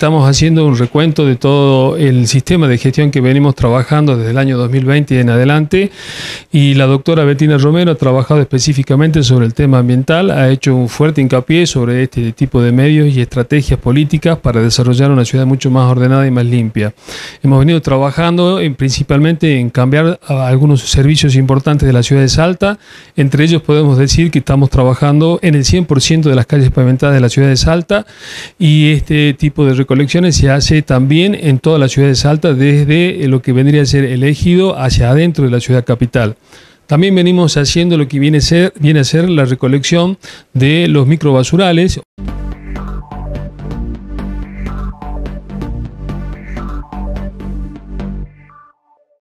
Estamos haciendo un recuento de todo el sistema de gestión que venimos trabajando desde el año 2020 en adelante. Y la doctora Bettina Romero ha trabajado específicamente sobre el tema ambiental, ha hecho un fuerte hincapié sobre este tipo de medios y estrategias políticas para desarrollar una ciudad mucho más ordenada y más limpia. Hemos venido trabajando en, principalmente en cambiar algunos servicios importantes de la ciudad de Salta. Entre ellos podemos decir que estamos trabajando en el 100% de las calles pavimentadas de la ciudad de Salta y este tipo de se hace también en toda la ciudad de Salta desde eh, lo que vendría a ser el ejido hacia adentro de la ciudad capital. También venimos haciendo lo que viene a ser, viene a ser la recolección de los microbasurales.